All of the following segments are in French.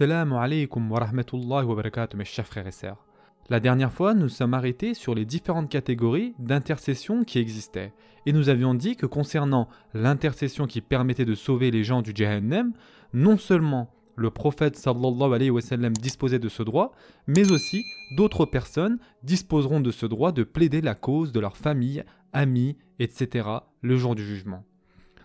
La dernière fois, nous sommes arrêtés sur les différentes catégories d'intercession qui existaient, et nous avions dit que concernant l'intercession qui permettait de sauver les gens du Jahannam, non seulement le prophète sallallahu alayhi wa sallam disposait de ce droit, mais aussi d'autres personnes disposeront de ce droit de plaider la cause de leur famille, amis, etc. le jour du jugement.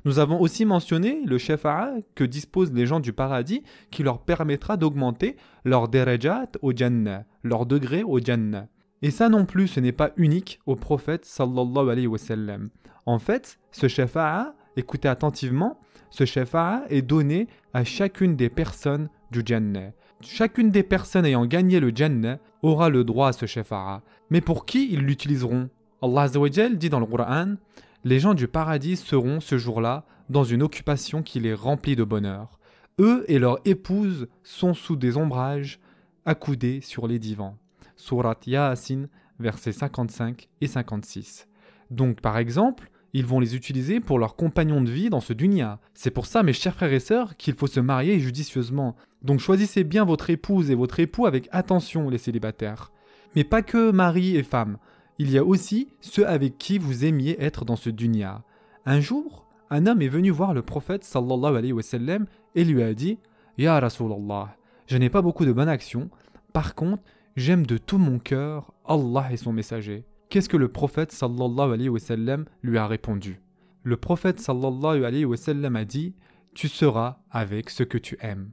Nous avons aussi mentionné le shafa'a que disposent les gens du paradis qui leur permettra d'augmenter leur derejat au jannah, leur degré au jannah. Et ça non plus, ce n'est pas unique au prophète sallallahu alayhi wa sallam. En fait, ce shafa'a, écoutez attentivement, ce shafa'a est donné à chacune des personnes du jannah. Chacune des personnes ayant gagné le jannah aura le droit à ce shafa'a. Mais pour qui ils l'utiliseront Allah dit dans le Qur'an « les gens du paradis seront ce jour-là dans une occupation qui les remplit de bonheur. Eux et leurs épouses sont sous des ombrages, accoudés sur les divans. Surat Yaasin, versets 55 et 56. Donc, par exemple, ils vont les utiliser pour leurs compagnons de vie dans ce dunya. C'est pour ça, mes chers frères et sœurs, qu'il faut se marier judicieusement. Donc choisissez bien votre épouse et votre époux avec attention, les célibataires. Mais pas que mari et femme il y a aussi ceux avec qui vous aimiez être dans ce dunya. Un jour, un homme est venu voir le prophète sallallahu alayhi wa sallam et lui a dit Ya Rasulallah, je n'ai pas beaucoup de bonnes actions, par contre, j'aime de tout mon cœur Allah et son messager. Qu'est-ce que le prophète sallallahu alayhi wa sallam lui a répondu Le prophète sallallahu alayhi wa sallam a dit Tu seras avec ce que tu aimes.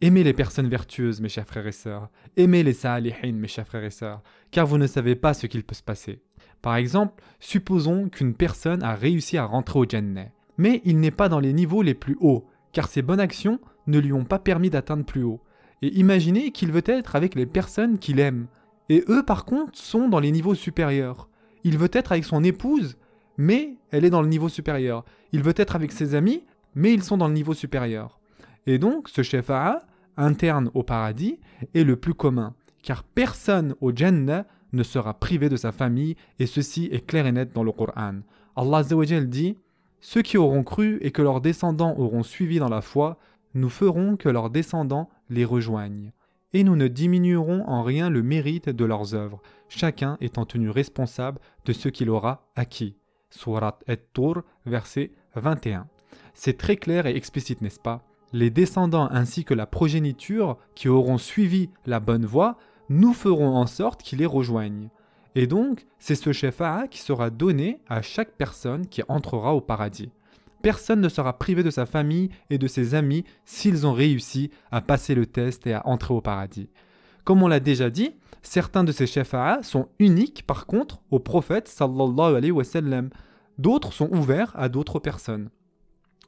Aimez les personnes vertueuses, mes chers frères et sœurs. Aimez les salihin, mes chers frères et sœurs, car vous ne savez pas ce qu'il peut se passer. Par exemple, supposons qu'une personne a réussi à rentrer au Jannah, mais il n'est pas dans les niveaux les plus hauts, car ses bonnes actions ne lui ont pas permis d'atteindre plus haut. Et imaginez qu'il veut être avec les personnes qu'il aime, et eux par contre sont dans les niveaux supérieurs. Il veut être avec son épouse, mais elle est dans le niveau supérieur. Il veut être avec ses amis, mais ils sont dans le niveau supérieur. Et donc, ce shafa'a interne au paradis est le plus commun, car personne au Jannah ne sera privé de sa famille, et ceci est clair et net dans le Coran. Allah dit Ceux qui auront cru et que leurs descendants auront suivi dans la foi, nous ferons que leurs descendants les rejoignent. Et nous ne diminuerons en rien le mérite de leurs œuvres, chacun étant tenu responsable de ce qu'il aura acquis. Surat et tur verset 21. C'est très clair et explicite, n'est-ce pas les descendants ainsi que la progéniture qui auront suivi la bonne voie, nous ferons en sorte qu'ils les rejoignent. Et donc, c'est ce chef AA qui sera donné à chaque personne qui entrera au paradis. Personne ne sera privé de sa famille et de ses amis s'ils ont réussi à passer le test et à entrer au paradis. Comme on l'a déjà dit, certains de ces AA sont uniques par contre au prophète sallallahu alayhi wa D'autres sont ouverts à d'autres personnes.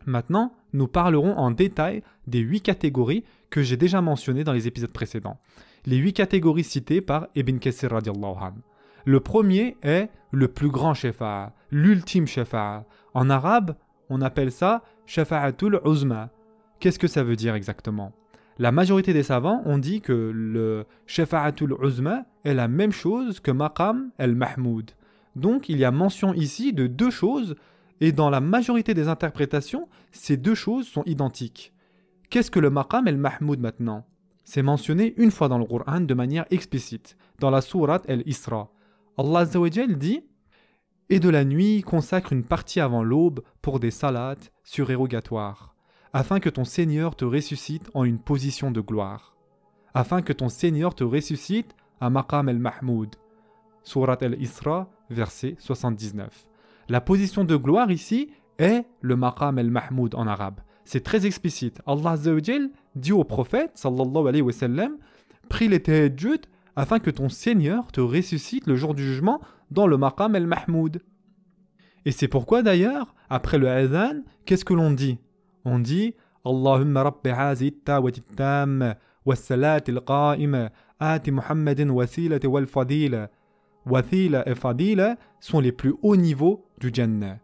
Maintenant, nous parlerons en détail des huit catégories que j'ai déjà mentionnées dans les épisodes précédents. Les huit catégories citées par Ibn Kassir Le premier est le plus grand shafa'a, l'ultime shafa'a. En arabe, on appelle ça shafa'atul uzma. Qu'est-ce que ça veut dire exactement La majorité des savants ont dit que le shafa'atul uzma est la même chose que maqam el-mahmoud. Donc il y a mention ici de deux choses et dans la majorité des interprétations, ces deux choses sont identiques. Qu'est-ce que le maqam el mahmoud maintenant C'est mentionné une fois dans le Qur'an de manière explicite, dans la sourate El-Isra. Allah Azzawajal dit Et de la nuit consacre une partie avant l'aube pour des salats surérogatoires, afin que ton Seigneur te ressuscite en une position de gloire. Afin que ton Seigneur te ressuscite à maqam el-mahmoud. Sourate el-Isra, verset 79. La position de gloire ici est le maqam el-mahmoud en arabe. C'est très explicite. Allah dit au prophète, sallallahu alayhi wa sallam, prie les tahajjud afin que ton Seigneur te ressuscite le jour du jugement dans le maqam el-mahmoud. Et c'est pourquoi d'ailleurs, après le adhan, qu'est-ce que l'on dit On dit Allahumma rabbi itta wa tam wa salatil al-qa'im ati Muhammadin wa wal fadila. Wasila et fadila sont les plus hauts niveaux du Jannah.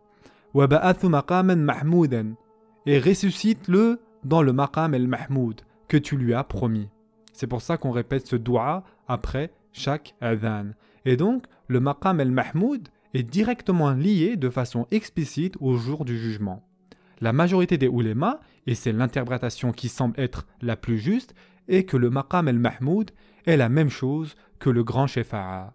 Et ressuscite-le dans le maqam el mahmoud que tu lui as promis. C'est pour ça qu'on répète ce dua après chaque adhan. Et donc, le maqam el mahmoud est directement lié de façon explicite au jour du jugement. La majorité des ulémas, et c'est l'interprétation qui semble être la plus juste, est que le maqam el mahmoud est la même chose que le grand shafa'a.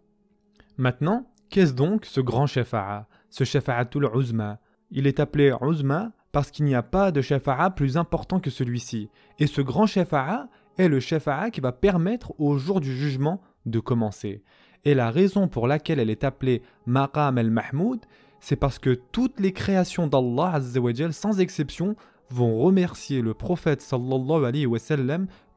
Maintenant, qu'est-ce donc ce grand shafa'a ce Shafa'atul Uzma. Il est appelé Uzma parce qu'il n'y a pas de Shafa'a plus important que celui-ci. Et ce grand Shafa'a est le Shafa'a qui va permettre au jour du jugement de commencer. Et la raison pour laquelle elle est appelée Maqam al-Mahmoud, c'est parce que toutes les créations d'Allah sans exception vont remercier le prophète sallallahu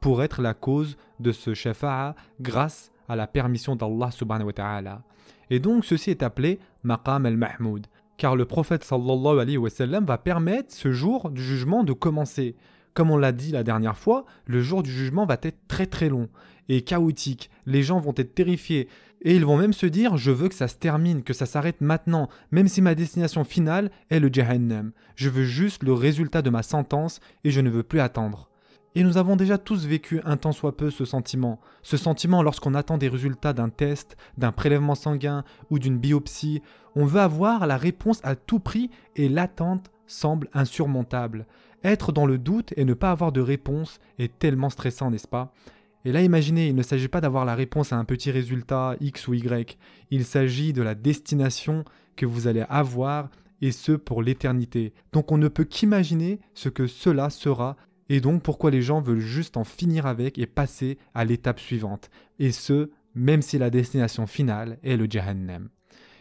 pour être la cause de ce shafa'a grâce à la permission d'Allah subhanahu wa ta'ala. Et donc ceci est appelé Maqam al-Mahmoud, car le prophète sallallahu alayhi wa sallam va permettre ce jour du jugement de commencer. Comme on l'a dit la dernière fois, le jour du jugement va être très très long et chaotique, les gens vont être terrifiés, et ils vont même se dire je veux que ça se termine, que ça s'arrête maintenant, même si ma destination finale est le Jahannam. Je veux juste le résultat de ma sentence et je ne veux plus attendre. Et nous avons déjà tous vécu un temps soit peu ce sentiment. Ce sentiment lorsqu'on attend des résultats d'un test, d'un prélèvement sanguin ou d'une biopsie, on veut avoir la réponse à tout prix et l'attente semble insurmontable. Être dans le doute et ne pas avoir de réponse est tellement stressant, n'est-ce pas Et là, imaginez, il ne s'agit pas d'avoir la réponse à un petit résultat X ou Y, il s'agit de la destination que vous allez avoir et ce pour l'éternité. Donc on ne peut qu'imaginer ce que cela sera et donc pourquoi les gens veulent juste en finir avec et passer à l'étape suivante, et ce, même si la destination finale est le Jahannam.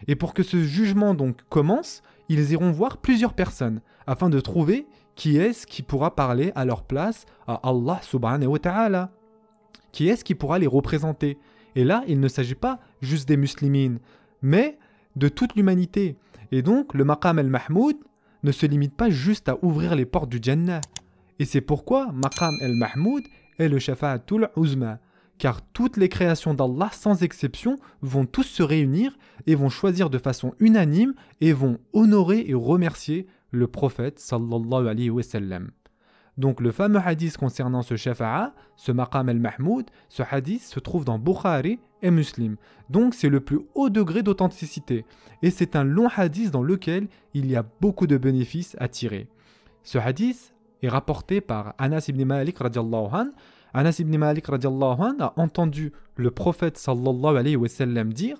Et pour que ce jugement donc commence, ils iront voir plusieurs personnes, afin de trouver qui est-ce qui pourra parler à leur place à Allah subhanahu wa ta'ala Qui est-ce qui pourra les représenter Et là, il ne s'agit pas juste des muslimines, mais de toute l'humanité. Et donc, le maqam al-Mahmoud ne se limite pas juste à ouvrir les portes du Jannah, et c'est pourquoi Maqam el-Mahmoud est le Shafa'atul Uzma, car toutes les créations d'Allah sans exception vont tous se réunir et vont choisir de façon unanime et vont honorer et remercier le prophète sallallahu alayhi wa sallam. Donc le fameux hadith concernant ce chef ce maqam el mahmoud ce hadith se trouve dans Bukhari et Muslim. Donc c'est le plus haut degré d'authenticité et c'est un long hadith dans lequel il y a beaucoup de bénéfices à tirer. Ce hadith est rapporté par Anas ibn Malik radiallahu an. Anas ibn Malik radiallahu an a entendu le prophète sallallahu alayhi wa sallam dire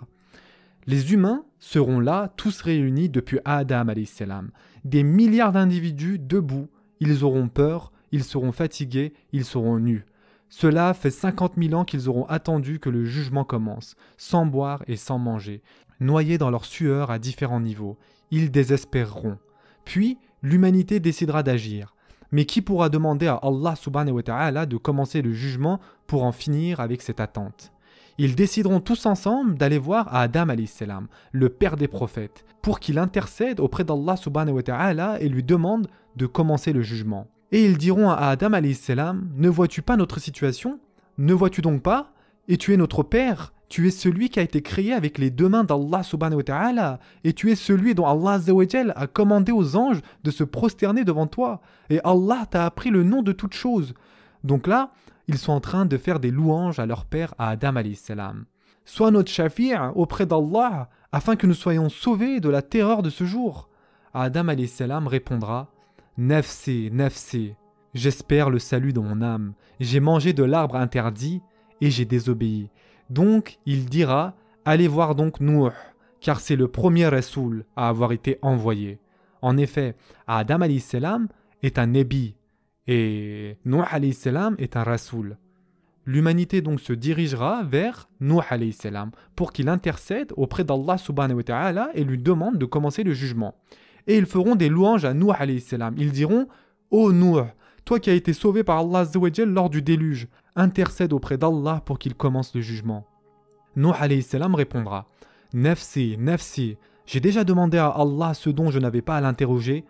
Les humains seront là, tous réunis depuis Adam alayhi salam. Des milliards d'individus debout, ils auront peur, ils seront fatigués, ils seront nus. Cela fait 50 000 ans qu'ils auront attendu que le jugement commence, sans boire et sans manger, noyés dans leur sueur à différents niveaux. Ils désespéreront. Puis, l'humanité décidera d'agir mais qui pourra demander à Allah subhanahu wa ta'ala de commencer le jugement pour en finir avec cette attente Ils décideront tous ensemble d'aller voir Adam salam, le père des prophètes, pour qu'il intercède auprès d'Allah subhanahu wa ta'ala et lui demande de commencer le jugement. Et ils diront à Adam salam Ne vois-tu pas notre situation Ne vois-tu donc pas Et tu es notre père tu es celui qui a été créé avec les deux mains d'Allah subhanahu wa ta'ala, et tu es celui dont Allah a commandé aux anges de se prosterner devant toi, et Allah t'a appris le nom de toute chose. Donc là, ils sont en train de faire des louanges à leur père, à Adam salam. Sois notre shafir auprès d'Allah, afin que nous soyons sauvés de la terreur de ce jour. Adam salam répondra Nafsi, nafsi, j'espère le salut de mon âme, j'ai mangé de l'arbre interdit et j'ai désobéi. Donc il dira Allez voir donc Nuh, car c'est le premier Rasoul à avoir été envoyé. En effet, Adam salam est un Nébi et Nuh salam est un Rasoul. L'humanité donc se dirigera vers Nuh salam pour qu'il intercède auprès d'Allah subhanahu wa ta'ala et lui demande de commencer le jugement. Et ils feront des louanges à Nuh salam. Ils diront Ô oh Nuh, toi qui as été sauvé par Allah lors du déluge, intercède auprès d'Allah pour qu'il commence le jugement. Nuh salam répondra Nefsi, Nefsi, j'ai déjà demandé à Allah ce dont je n'avais pas à l'interroger,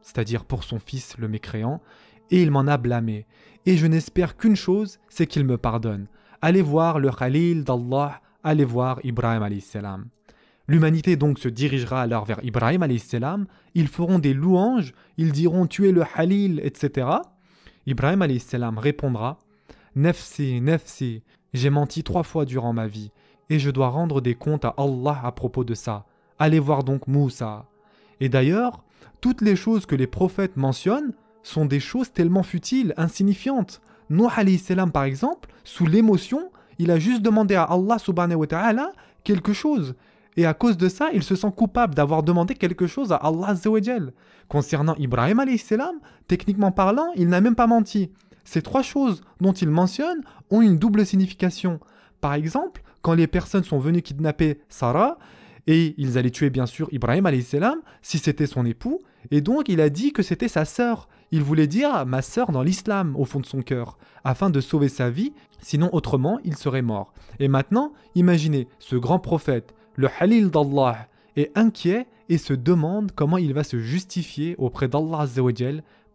c'est-à-dire pour son fils le mécréant, et il m'en a blâmé. Et je n'espère qu'une chose, c'est qu'il me pardonne. Allez voir le Khalil d'Allah, allez voir Ibrahim salam. L'humanité donc se dirigera alors vers Ibrahim salam, ils feront des louanges, ils diront tu es le Khalil, etc. Ibrahim salam répondra Nefsi, Nefsi, j'ai menti trois fois durant ma vie, et je dois rendre des comptes à Allah à propos de ça. Allez voir donc Moussa. Et d'ailleurs, toutes les choses que les prophètes mentionnent sont des choses tellement futiles, insignifiantes. Nuh salam par exemple, sous l'émotion, il a juste demandé à Allah subhanahu wa ta'ala quelque chose. Et à cause de ça, il se sent coupable d'avoir demandé quelque chose à Allah Concernant Ibrahim salam, techniquement parlant, il n'a même pas menti. Ces trois choses dont il mentionne ont une double signification. Par exemple, quand les personnes sont venues kidnapper Sarah, et ils allaient tuer bien sûr Ibrahim salam si c'était son époux, et donc il a dit que c'était sa sœur. Il voulait dire ah, ma sœur dans l'islam au fond de son cœur, afin de sauver sa vie, sinon autrement il serait mort. Et maintenant, imaginez ce grand prophète, le Halil d'Allah, est inquiet et se demande comment il va se justifier auprès d'Allah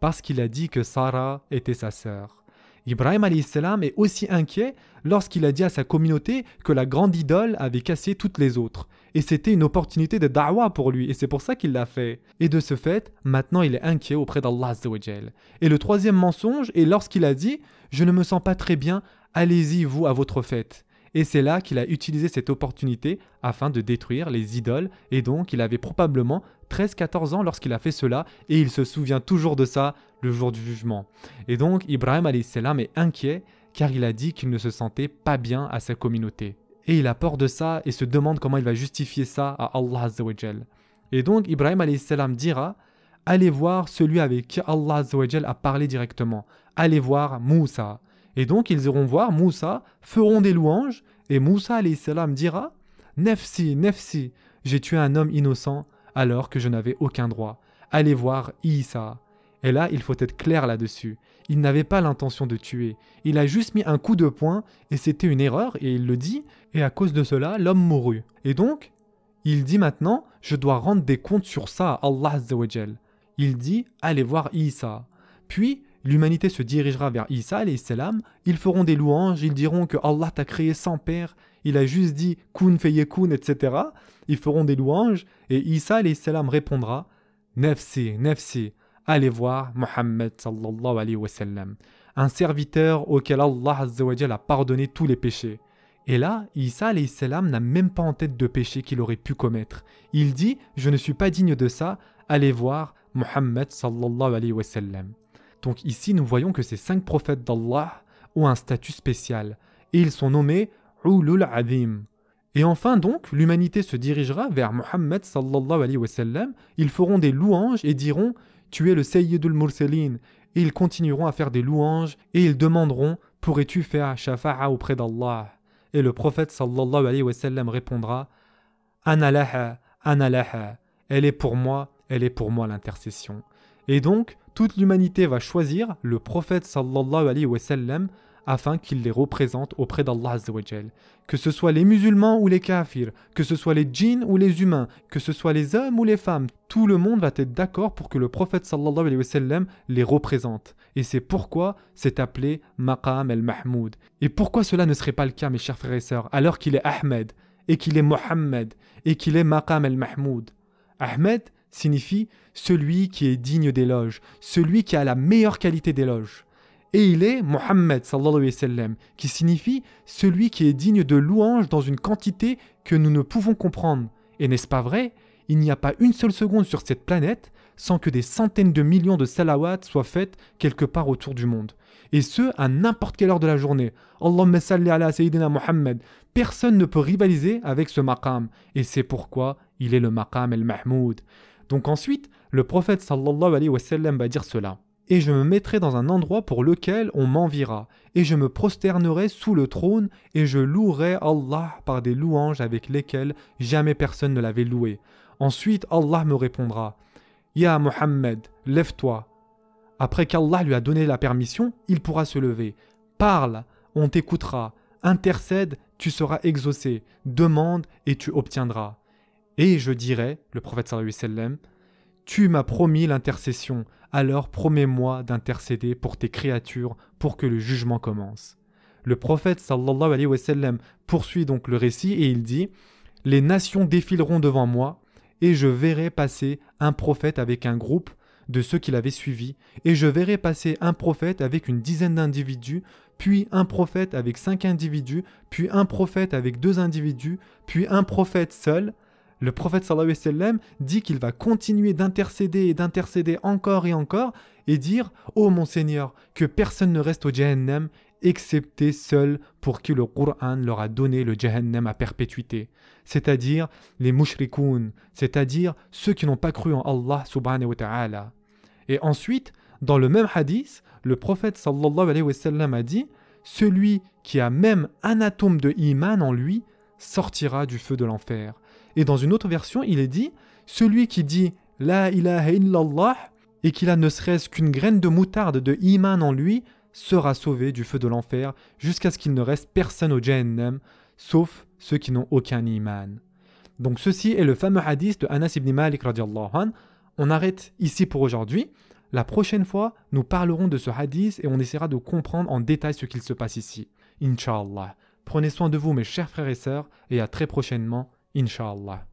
parce qu'il a dit que Sarah était sa sœur. Ibrahim salam est aussi inquiet lorsqu'il a dit à sa communauté que la grande idole avait cassé toutes les autres. Et c'était une opportunité de da'wah pour lui, et c'est pour ça qu'il l'a fait. Et de ce fait, maintenant il est inquiet auprès d'Allah. Et le troisième mensonge est lorsqu'il a dit Je ne me sens pas très bien, allez-y vous à votre fête. Et c'est là qu'il a utilisé cette opportunité afin de détruire les idoles, et donc il avait probablement 13-14 ans lorsqu'il a fait cela et il se souvient toujours de ça le jour du jugement. Et donc Ibrahim salam est inquiet car il a dit qu'il ne se sentait pas bien à sa communauté. Et il a peur de ça et se demande comment il va justifier ça à Allah Azzawajal. Et donc Ibrahim salam dira Allez voir celui avec qui Allah Azzawajal a parlé directement. Allez voir Moussa. Et donc ils iront voir Moussa, feront des louanges, et Moussa salam dira Nefsi, Nefsi, j'ai tué un homme innocent, alors que je n'avais aucun droit. Allez voir Issa. Et là, il faut être clair là-dessus. Il n'avait pas l'intention de tuer. Il a juste mis un coup de poing et c'était une erreur et il le dit. Et à cause de cela, l'homme mourut. Et donc, il dit maintenant, je dois rendre des comptes sur ça à Allah Il dit, allez voir Isa. Puis, l'humanité se dirigera vers Isa, ils feront des louanges, ils diront que Allah t'a créé sans père, il a juste dit kun feyekun, etc. Ils feront des louanges et Isa salam répondra Nefsi, Nefsi, allez voir Mohammed sallallahu alayhi wa sallam, un serviteur auquel Allah a pardonné tous les péchés. Et là, Isa salam n'a même pas en tête de péché qu'il aurait pu commettre. Il dit Je ne suis pas digne de ça, allez voir Mohammed sallallahu alayhi wa sallam. Donc ici, nous voyons que ces cinq prophètes d'Allah ont un statut spécial et ils sont nommés et enfin donc, l'humanité se dirigera vers Muhammad sallallahu alayhi wa ils feront des louanges et diront « Tu es le Sayyidul Mursalin » et ils continueront à faire des louanges et ils demanderont « Pourrais-tu faire shafa'a auprès d'Allah ?» Et le prophète sallallahu alayhi wa sallam répondra « Analaha, analaha, elle est pour moi, elle est pour moi l'intercession. » Et donc, toute l'humanité va choisir le prophète sallallahu alayhi wa sallam afin qu'il les représente auprès d'Allah Que ce soit les musulmans ou les kafirs, que ce soit les djinns ou les humains, que ce soit les hommes ou les femmes, tout le monde va être d'accord pour que le prophète sallallahu alayhi wa sallam les représente. Et c'est pourquoi c'est appelé Maqam el mahmoud Et pourquoi cela ne serait pas le cas, mes chers frères et sœurs, alors qu'il est Ahmed, et qu'il est Mohammed, et qu'il est Maqam el mahmoud Ahmed signifie celui qui est digne d'éloge, celui qui a la meilleure qualité d'éloge. Et il est Mohammed qui signifie celui qui est digne de louange dans une quantité que nous ne pouvons comprendre. Et n'est-ce pas vrai Il n'y a pas une seule seconde sur cette planète sans que des centaines de millions de salawats soient faites quelque part autour du monde. Et ce, à n'importe quelle heure de la journée. Allahumma salli ala Muhammad. Personne ne peut rivaliser avec ce maqam. Et c'est pourquoi il est le maqam el-mahmoud. Donc ensuite, le prophète va dire cela et je me mettrai dans un endroit pour lequel on m'envira, et je me prosternerai sous le trône, et je louerai Allah par des louanges avec lesquelles jamais personne ne l'avait loué. Ensuite Allah me répondra, Ya Mohammed, lève-toi. Après qu'Allah lui a donné la permission, il pourra se lever. Parle, on t'écoutera. Intercède, tu seras exaucé. Demande et tu obtiendras. Et je dirai, le prophète sallallahu alayhi wa sallam, tu m'as promis l'intercession, alors promets-moi d'intercéder pour tes créatures pour que le jugement commence. Le prophète sallallahu alayhi wa poursuit donc le récit et il dit Les nations défileront devant moi, et je verrai passer un prophète avec un groupe de ceux qui l'avaient suivi, et je verrai passer un prophète avec une dizaine d'individus, puis un prophète avec cinq individus, puis un prophète avec deux individus, puis un prophète seul, le prophète sallallahu alayhi wa dit qu'il va continuer d'intercéder et d'intercéder encore et encore et dire Ô oh mon Seigneur, que personne ne reste au Jahannam excepté seul pour qui le Qur'an leur a donné le Jahannam à perpétuité, c'est-à-dire les mushrikoun, c'est-à-dire ceux qui n'ont pas cru en Allah subhanahu wa ta'ala. Et ensuite, dans le même hadith, le prophète sallallahu alayhi wa a dit Celui qui a même un atome de iman en lui sortira du feu de l'enfer. Et dans une autre version, il est dit Celui qui dit La ilaha illallah et qu'il a ne serait-ce qu'une graine de moutarde de iman en lui sera sauvé du feu de l'enfer jusqu'à ce qu'il ne reste personne au Jahannam, sauf ceux qui n'ont aucun iman. Donc ceci est le fameux hadith de Anas ibn Malik radiallahu anhu. On arrête ici pour aujourd'hui. La prochaine fois, nous parlerons de ce hadith et on essaiera de comprendre en détail ce qu'il se passe ici. Inch'Allah. Prenez soin de vous mes chers frères et sœurs et à très prochainement. İnşallah.